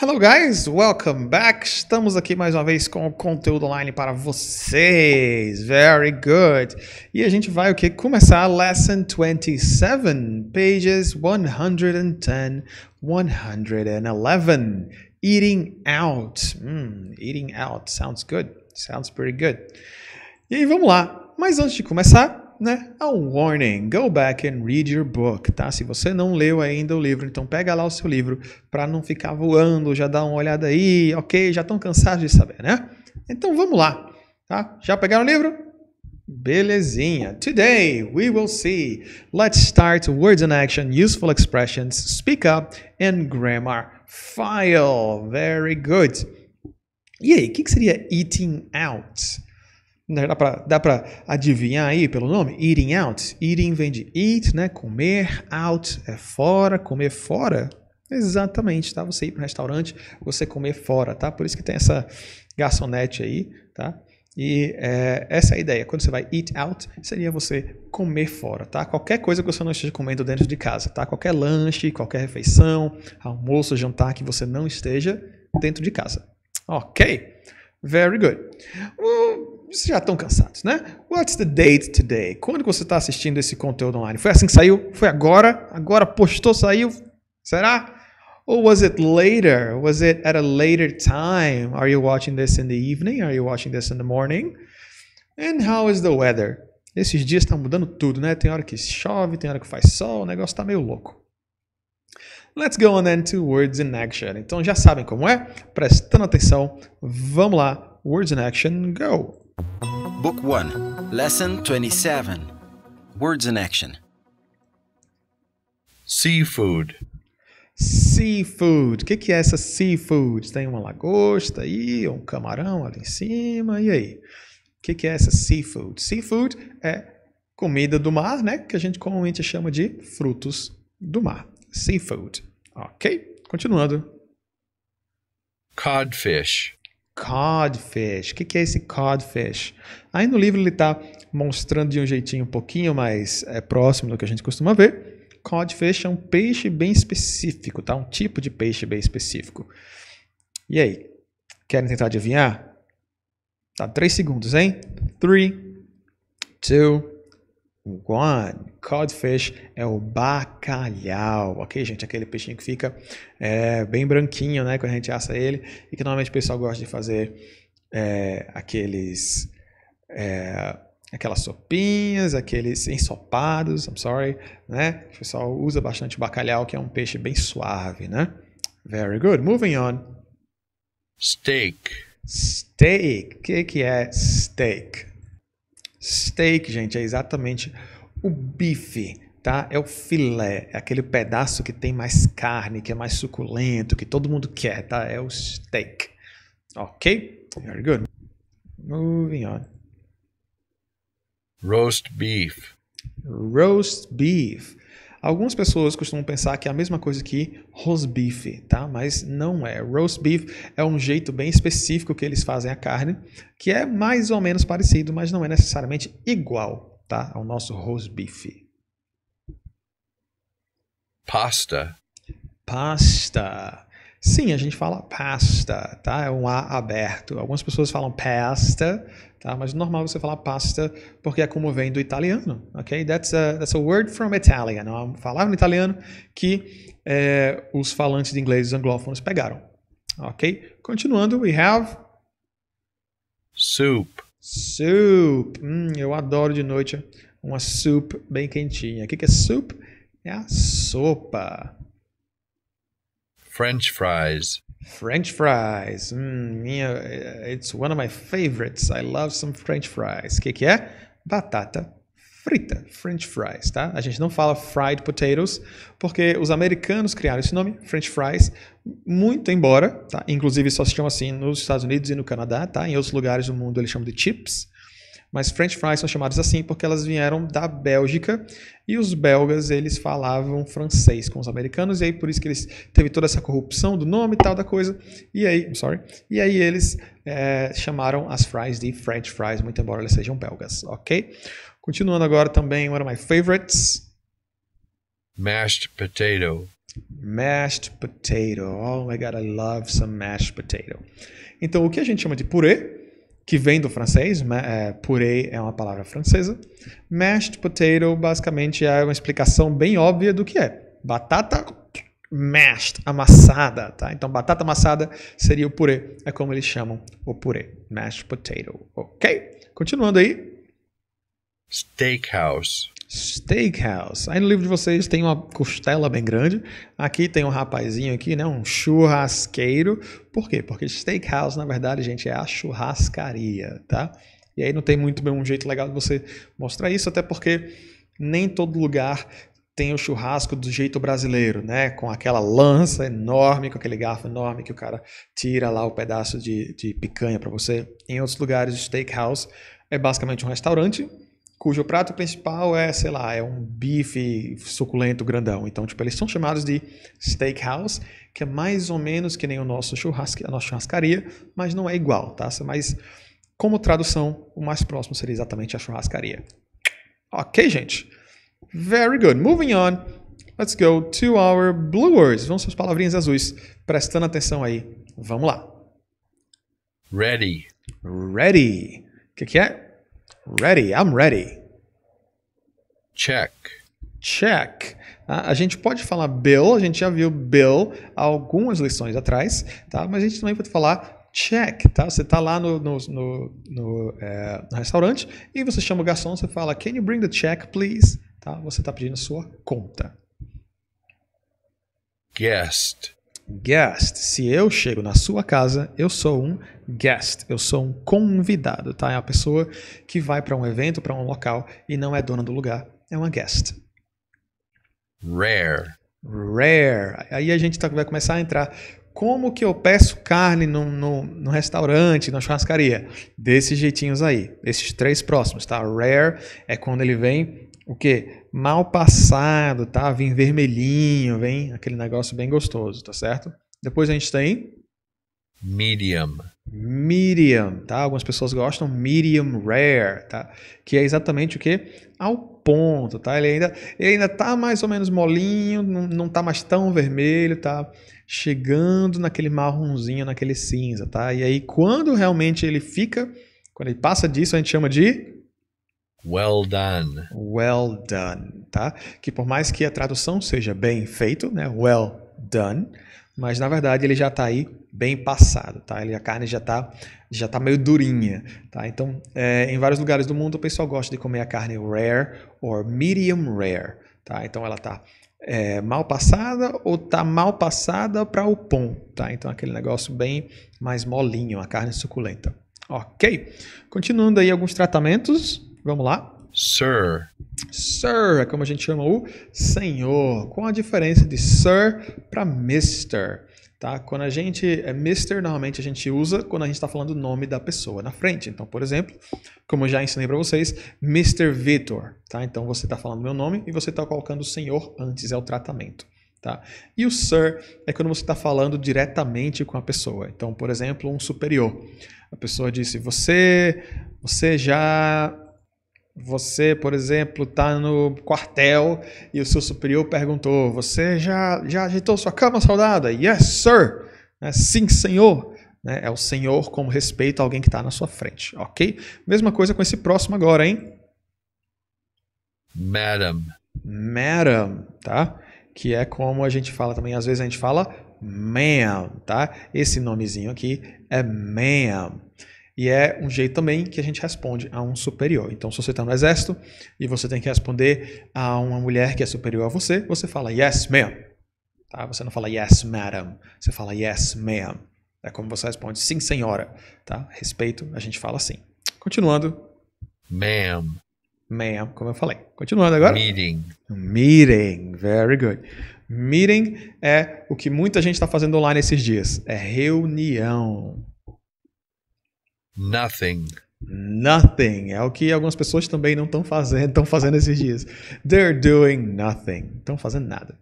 Hello guys, welcome back. Estamos aqui mais uma vez com o conteúdo online para vocês. Very good. E a gente vai o okay, que começar lesson 27, pages 110, 111. Eating out. Mm, eating out sounds good. Sounds pretty good. E aí, vamos lá. Mas antes de começar, né? A é warning, go back and read your book, tá? Se você não leu ainda o livro, então pega lá o seu livro para não ficar voando, já dá uma olhada aí, ok? Já estão cansados de saber, né? Então vamos lá, tá? Já pegaram o livro? Belezinha. Today we will see. Let's start words in action, useful expressions, speak up and grammar. File. Very good. E aí, o que, que seria eating out? Né? Dá pra, dá pra adivinhar aí pelo nome? Eating out. Eating vem de eat, né? Comer. Out é fora. Comer fora? Exatamente, tá? Você ir para restaurante, você comer fora, tá? Por isso que tem essa garçonete aí, tá? E é, essa é a ideia. Quando você vai eat out, seria você comer fora, tá? Qualquer coisa que você não esteja comendo dentro de casa, tá? Qualquer lanche, qualquer refeição, almoço, jantar que você não esteja dentro de casa. Ok? Very good. Uh, vocês já estão cansados, né? What's the date today? Quando você está assistindo esse conteúdo online? Foi assim que saiu? Foi agora? Agora postou, saiu? Será? Ou was it later? Was it at a later time? Are you watching this in the evening? Are you watching this in the morning? And how is the weather? Esses dias está mudando tudo, né? Tem hora que chove, tem hora que faz sol, o negócio está meio louco. Let's go on then to Words in Action. Então já sabem como é? Prestando atenção, vamos lá. Words in Action, go! Book 1, Lesson 27 Words in Action Seafood. Seafood. O que, que é essa seafood? Tem uma lagosta aí, um camarão ali em cima, e aí? O que, que é essa seafood? Seafood é comida do mar, né? Que a gente comumente chama de frutos do mar. Seafood. Ok? Continuando. Codfish codfish. O que, que é esse codfish? Aí no livro ele está mostrando de um jeitinho um pouquinho mais é, próximo do que a gente costuma ver. Codfish é um peixe bem específico, tá? Um tipo de peixe bem específico. E aí? Querem tentar adivinhar? Tá, três segundos, hein? Three, two. One. Codfish é o bacalhau, ok, gente? Aquele peixinho que fica é, bem branquinho, né? Quando a gente assa ele. E que normalmente o pessoal gosta de fazer é, aqueles... É, aquelas sopinhas, aqueles ensopados, I'm sorry, né? O pessoal usa bastante bacalhau, que é um peixe bem suave, né? Very good. Moving on. Steak. Steak. O que, que é steak? Steak, gente, é exatamente o bife, tá? É o filé, é aquele pedaço que tem mais carne, que é mais suculento, que todo mundo quer, tá? É o steak. Ok? Very good. Moving on. Roast beef. Roast beef. Algumas pessoas costumam pensar que é a mesma coisa que roast beef, tá? Mas não é. Roast beef é um jeito bem específico que eles fazem a carne, que é mais ou menos parecido, mas não é necessariamente igual, tá? Ao nosso roast beef. Pasta. Pasta. Sim, a gente fala pasta, tá? É um A aberto. Algumas pessoas falam pasta, tá? Mas normal você falar pasta porque é como vem do italiano, ok? That's a, that's a word from Italian, é uma palavra no italiano que é, os falantes de inglês anglófonos pegaram, ok? Continuando, we have... Soup. Soup. Hum, eu adoro de noite uma soup bem quentinha. O que é soup? É a sopa. French fries. French fries. Hum, minha, eh, it's one of my favorites. I love some French fries. O que, que é? Batata frita, French fries, tá? A gente não fala fried potatoes porque os americanos criaram esse nome, French fries, muito embora, tá? Inclusive só se chama assim nos Estados Unidos e no Canadá, tá? Em outros lugares do mundo eles chamam de chips, mas French fries são chamadas assim porque elas vieram da Bélgica e os belgas eles falavam francês com os americanos e aí por isso que eles teve toda essa corrupção do nome e tal da coisa e aí, sorry, e aí eles é, chamaram as fries de French fries muito embora elas sejam belgas, ok? Continuando agora também one of my favorites, mashed potato. Mashed potato. Oh my god, I love some mashed potato. Então, o que a gente chama de purê que vem do francês, é, purê é uma palavra francesa. Mashed potato basicamente é uma explicação bem óbvia do que é. Batata mashed, amassada, tá? Então batata amassada seria o purê, é como eles chamam o purê, mashed potato, ok? Continuando aí. Steakhouse. Steakhouse. Aí no livro de vocês tem uma costela bem grande. Aqui tem um rapazinho aqui, né? Um churrasqueiro. Por quê? Porque steakhouse, na verdade, gente, é a churrascaria, tá? E aí não tem muito bem um jeito legal de você mostrar isso, até porque nem todo lugar tem o churrasco do jeito brasileiro, né? Com aquela lança enorme, com aquele garfo enorme que o cara tira lá o pedaço de, de picanha para você. Em outros lugares, steakhouse é basicamente um restaurante cujo prato principal é, sei lá, é um bife suculento grandão. Então, tipo, eles são chamados de steakhouse, que é mais ou menos que nem o nosso churrasco a nossa churrascaria, mas não é igual, tá? Mas como tradução, o mais próximo seria exatamente a churrascaria. Ok, gente? Very good. Moving on. Let's go to our blue words. Vamos para as palavrinhas azuis. Prestando atenção aí. Vamos lá. Ready. Ready. O que, que é? Ready, I'm ready. Check. Check. Ah, a gente pode falar Bill, a gente já viu Bill algumas lições atrás, tá? mas a gente também pode falar check. Tá? Você está lá no, no, no, no, é, no restaurante e você chama o garçom, você fala Can you bring the check, please? Tá? Você está pedindo a sua conta. Guest guest. Se eu chego na sua casa, eu sou um guest, eu sou um convidado, tá? É a pessoa que vai para um evento, para um local e não é dona do lugar, é uma guest. Rare. Rare. Aí a gente tá, vai começar a entrar. Como que eu peço carne no num restaurante, na churrascaria? Desses jeitinhos aí, esses três próximos, tá? Rare é quando ele vem o que? Mal passado, tá? Vem vermelhinho, vem aquele negócio bem gostoso, tá certo? Depois a gente tem medium. Medium, tá? Algumas pessoas gostam medium rare, tá? Que é exatamente o que? Ao ponto, tá? Ele ainda, ele ainda tá mais ou menos molinho, não, não tá mais tão vermelho, tá? Chegando naquele marronzinho, naquele cinza, tá? E aí quando realmente ele fica, quando ele passa disso, a gente chama de Well done. Well done, tá? Que por mais que a tradução seja bem feito, né? Well done, mas na verdade ele já está aí bem passado, tá? Ele, a carne já está já tá meio durinha, tá? Então, é, em vários lugares do mundo o pessoal gosta de comer a carne rare ou medium rare, tá? Então ela está é, mal passada ou tá mal passada para o pão, tá? Então aquele negócio bem mais molinho, a carne suculenta. Ok? Continuando aí alguns tratamentos. Vamos lá? Sir. Sir é como a gente chama o senhor, com a diferença de sir para mister. Tá? Quando a gente é mister, normalmente a gente usa quando a gente está falando o nome da pessoa na frente. Então, por exemplo, como eu já ensinei para vocês, Mr. Vitor. Tá? Então, você está falando meu nome e você está colocando o senhor antes, é o tratamento. Tá? E o sir é quando você está falando diretamente com a pessoa. Então, por exemplo, um superior. A pessoa disse: Você, você já você, por exemplo, está no quartel e o seu superior perguntou: Você já, já ajeitou sua cama, soldada? Yes, sir! É, Sim, senhor! Né, é o senhor com respeito a alguém que está na sua frente, ok? Mesma coisa com esse próximo agora, hein? Madam. Madam, tá? Que é como a gente fala também, às vezes a gente fala ma'am, tá? Esse nomezinho aqui é ma'am. E é um jeito também que a gente responde a um superior. Então, se você está no exército e você tem que responder a uma mulher que é superior a você, você fala yes, ma'am. Tá? Você não fala yes, madam. Você fala yes, ma'am. É como você responde sim, senhora. Tá? Respeito, a gente fala assim. Continuando. Ma'am. Ma'am, como eu falei. Continuando agora. Meeting. Meeting. Very good. Meeting é o que muita gente está fazendo online esses dias. É reunião. Nothing. Nothing. É o que algumas pessoas também não estão fazendo, estão fazendo esses dias. They're doing nothing. Estão fazendo nada.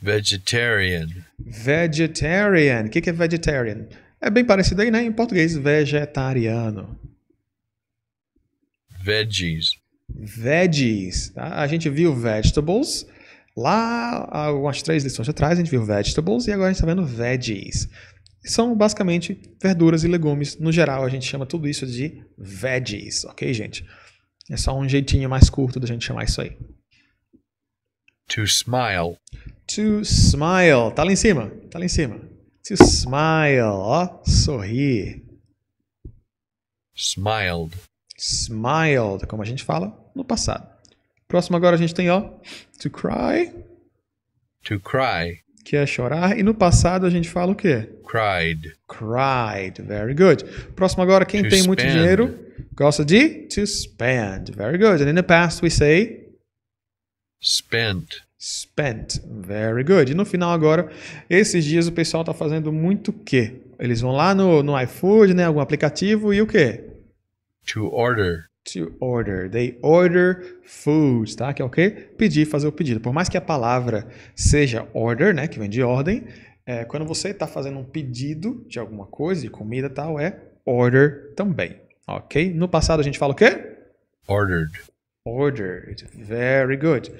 Vegetarian. Vegetarian. O que, que é vegetarian? É bem parecido aí, né? Em português, vegetariano. Veggies. Veggies. Tá? A gente viu vegetables lá algumas três lições atrás, a gente viu vegetables e agora a gente está vendo veggies. São basicamente verduras e legumes. No geral, a gente chama tudo isso de veggies, ok, gente? É só um jeitinho mais curto da gente chamar isso aí. To smile. To smile. Tá lá em cima. Tá lá em cima. To smile. Ó, sorrir. Smiled. Smiled, como a gente fala no passado. Próximo agora a gente tem, ó, to cry. To cry que é chorar. E no passado a gente fala o quê? Cried. Cried. Very good. Próximo agora, quem to tem spend. muito dinheiro gosta de to spend. Very good. And in the past we say spent. Spent. Very good. E no final agora, esses dias o pessoal está fazendo muito o quê? Eles vão lá no, no iFood, né? Algum aplicativo e o quê? To order to order. They order food, tá? Que é o quê? Pedir, fazer o pedido. Por mais que a palavra seja order, né? Que vem de ordem, é, quando você está fazendo um pedido de alguma coisa, de comida tal, é order também, ok? No passado a gente fala o quê? Ordered. Ordered. Very good.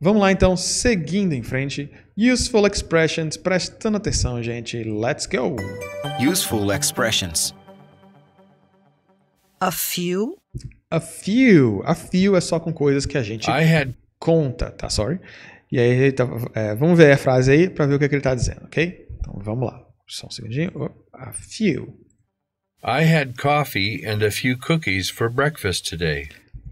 Vamos lá então, seguindo em frente. Useful expressions. Prestando atenção, gente. Let's go. Useful expressions. A few. A few. A few é só com coisas que a gente had... conta, tá? Sorry. E aí, ele tá, é, vamos ver a frase aí para ver o que, é que ele está dizendo, ok? Então vamos lá. Só um segundinho. Oh, a few. I had coffee and a few cookies for breakfast today.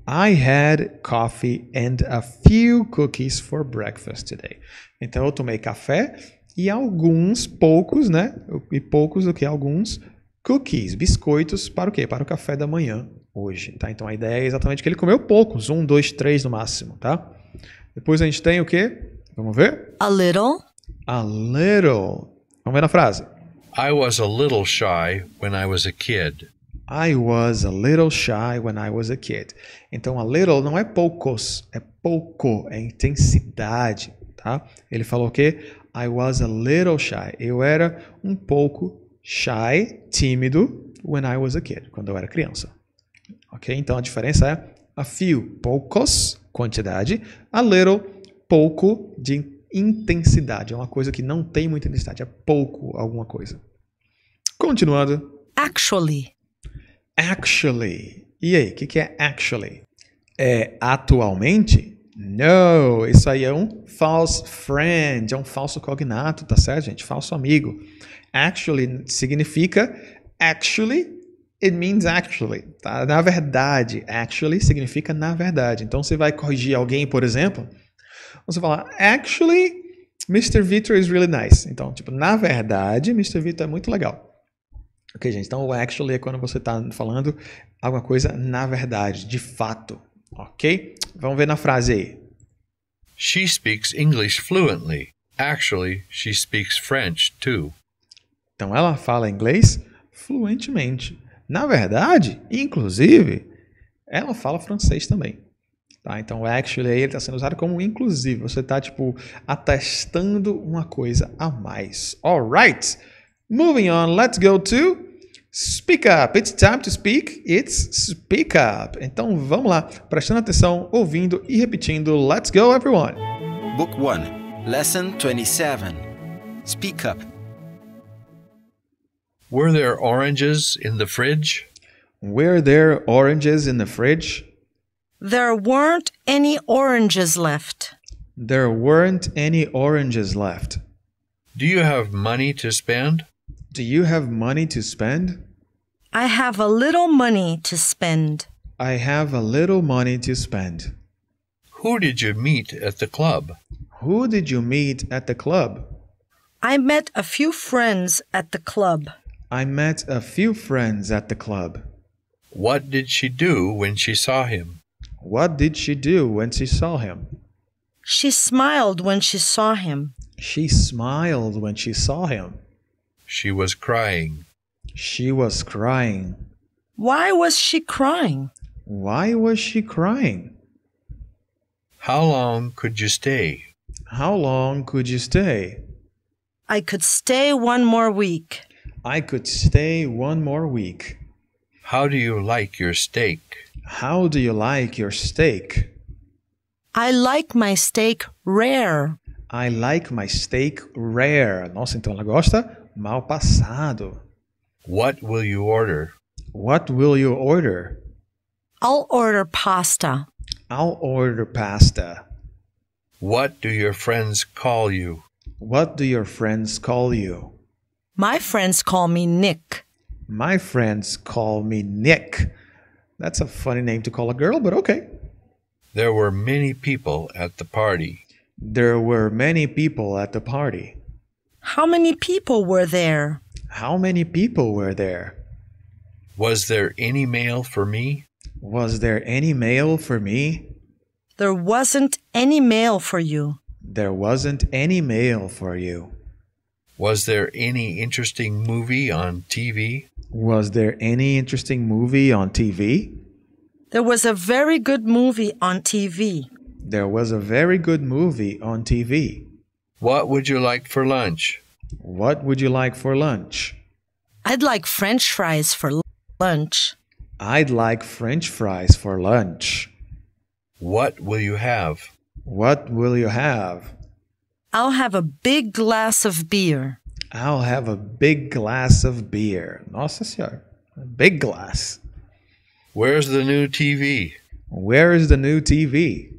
I had coffee and a few cookies for breakfast today. Então eu tomei café e alguns poucos, né? E poucos do que alguns cookies, biscoitos para o quê? Para o café da manhã hoje, tá? Então a ideia é exatamente que ele comeu poucos, um, dois, três no máximo, tá? Depois a gente tem o quê? Vamos ver? A little. A little. Vamos ver na frase. I was a little shy when I was a kid. I was a little shy when I was a kid. Então a little não é poucos, é pouco, é intensidade, tá? Ele falou o que I was a little shy. Eu era um pouco shy, tímido when I was a kid, quando eu era criança. Ok? Então a diferença é a few, poucos, quantidade, a little, pouco de intensidade. É uma coisa que não tem muita intensidade, é pouco alguma coisa. Continuando. Actually. Actually. E aí, o que, que é actually? É atualmente? No, isso aí é um false friend, é um falso cognato, tá certo, gente? Falso amigo. Actually significa actually It means actually, tá? Na verdade, actually significa na verdade. Então você vai corrigir alguém, por exemplo, você fala, actually, Mr. Victor is really nice. Então, tipo, na verdade, Mr. Victor é muito legal. Ok, gente? Então, o actually é quando você está falando alguma coisa na verdade, de fato. Ok? Vamos ver na frase aí. She speaks English fluently. Actually, she speaks French too. Então, ela fala inglês fluentemente. Na verdade, inclusive, ela é fala francês também. Tá? Então, o actually aí está sendo usado como inclusive. Você está, tipo, atestando uma coisa a mais. Alright! Moving on, let's go to speak up. It's time to speak. It's speak up. Então, vamos lá. Prestando atenção, ouvindo e repetindo. Let's go, everyone! Book 1, Lesson 27. Speak up. Were there oranges in the fridge? Were there oranges in the fridge? There weren't any oranges left. There weren't any oranges left. Do you have money to spend? Do you have money to spend? I have a little money to spend. I have a little money to spend. Who did you meet at the club? Who did you meet at the club? I met a few friends at the club. I met a few friends at the club. What did she do when she saw him? What did she do when she saw him? She smiled when she saw him. She smiled when she saw him. She was crying. She was crying. Why was she crying? Why was she crying? How long could you stay? How long could you stay? I could stay one more week. I could stay one more week. How do you like your steak? How do you like your steak? I like my steak rare. I like my steak rare. Nossa, então ela gosta mal passado. What will you order? What will you order? I'll order pasta. I'll order pasta. What do your friends call you? What do your friends call you? My friends call me Nick. My friends call me Nick. That's a funny name to call a girl, but okay. There were many people at the party. There were many people at the party. How many people were there? How many people were there? Was there any mail for me? Was there any mail for me? There wasn't any mail for you. There wasn't any mail for you. Was there any interesting movie on TV? Was there any interesting movie on TV? There was a very good movie on TV. There was a very good movie on TV. What would you like for lunch? What would you like for lunch? I'd like french fries for lunch. I'd like french fries for lunch. What will you have? What will you have? I'll have a big glass of beer. I'll have a big glass of beer. Nossa senhora. A big glass. Where's the new TV? Where is the new TV?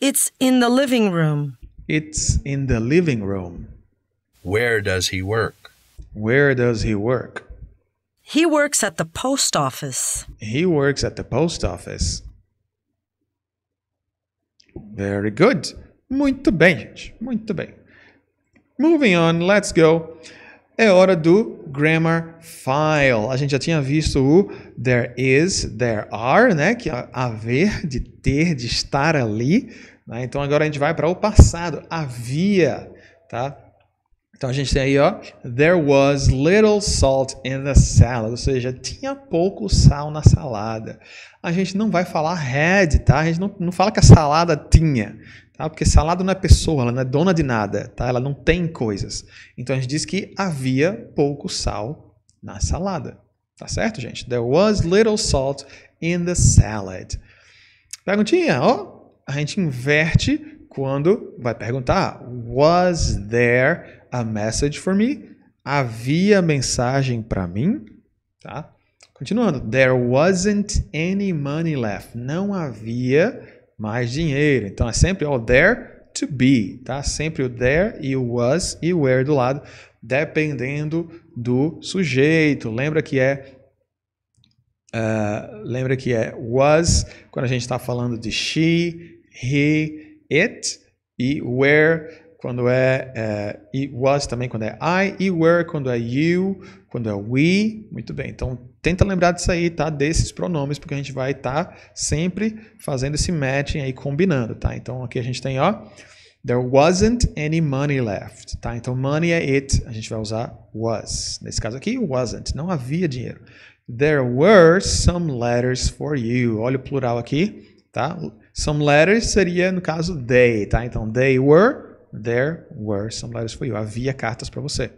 It's in the living room. It's in the living room. Where does he work? Where does he work? He works at the post office. He works at the post office. Very good. Muito bem, gente. Muito bem. Moving on, let's go. É hora do grammar file. A gente já tinha visto o there is, there are, né? Que é haver, de ter, de estar ali. Né? Então agora a gente vai para o passado. Havia, tá? Então a gente tem aí, ó, there was little salt in the salad, ou seja, tinha pouco sal na salada. A gente não vai falar had, tá? A gente não, não fala que a salada tinha. Tá? Porque salada não é pessoa, ela não é dona de nada, tá? ela não tem coisas. Então a gente diz que havia pouco sal na salada. Tá certo, gente? There was little salt in the salad. Perguntinha, ó. A gente inverte quando vai perguntar: Was there a message for me? Havia mensagem para mim? Tá? Continuando: There wasn't any money left. Não havia mais dinheiro. Então é sempre o there to be, tá? Sempre o there e o was e o were do lado, dependendo do sujeito. Lembra que é uh, lembra que é was quando a gente está falando de she, he, it e were quando é, é e was também quando é I, e were quando é you, quando é we. Muito bem, então tenta lembrar disso aí, tá? Desses pronomes, porque a gente vai estar tá sempre fazendo esse matching aí, combinando, tá? Então aqui a gente tem, ó, there wasn't any money left, tá? Então money é it, a gente vai usar was. Nesse caso aqui, wasn't, não havia dinheiro. There were some letters for you. Olha o plural aqui, tá? Some letters seria, no caso, they, tá? Então, they were There were some letters for you. Havia cartas para você.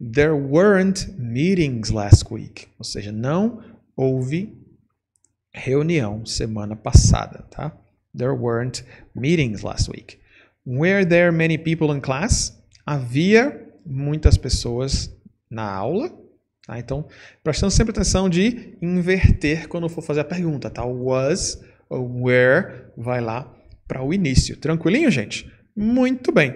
There weren't meetings last week. Ou seja, não houve reunião semana passada, tá? There weren't meetings last week. Were there many people in class? Havia muitas pessoas na aula. Tá? Então, prestando sempre atenção de inverter quando for fazer a pergunta, tá? Was ou where vai lá para o início. Tranquilinho, gente? Muito bem.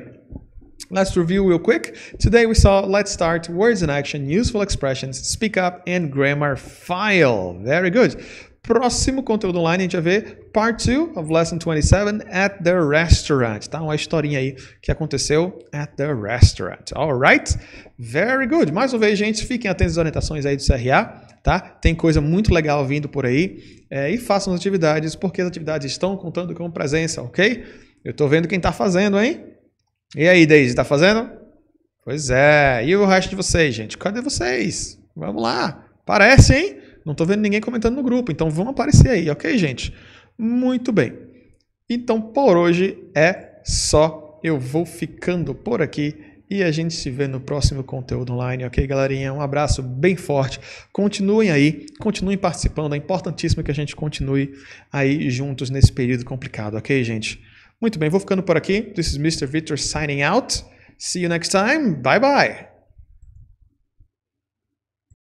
Let's review real quick. Today we saw Let's Start, Words in Action, Useful Expressions, Speak Up and Grammar File. Very good. Próximo conteúdo online a gente vai ver Part 2 of Lesson 27 at the Restaurant. Tá? Uma historinha aí que aconteceu at the Restaurant. All right. Very good. Mais uma vez, gente, fiquem atentos às orientações aí do CRA. Tá? Tem coisa muito legal vindo por aí. É, e façam as atividades, porque as atividades estão contando com presença, ok? Eu tô vendo quem tá fazendo, hein? E aí, Deise, tá fazendo? Pois é. E o resto de vocês, gente? Cadê vocês? Vamos lá. Parece, hein? Não tô vendo ninguém comentando no grupo, então vão aparecer aí, ok, gente? Muito bem. Então, por hoje é só. Eu vou ficando por aqui e a gente se vê no próximo conteúdo online, ok, galerinha? Um abraço bem forte. Continuem aí, continuem participando. É importantíssimo que a gente continue aí juntos nesse período complicado, ok, gente? Muito bem, vou ficando por aqui. This is Mr. Victor signing out. See you next time. Bye bye.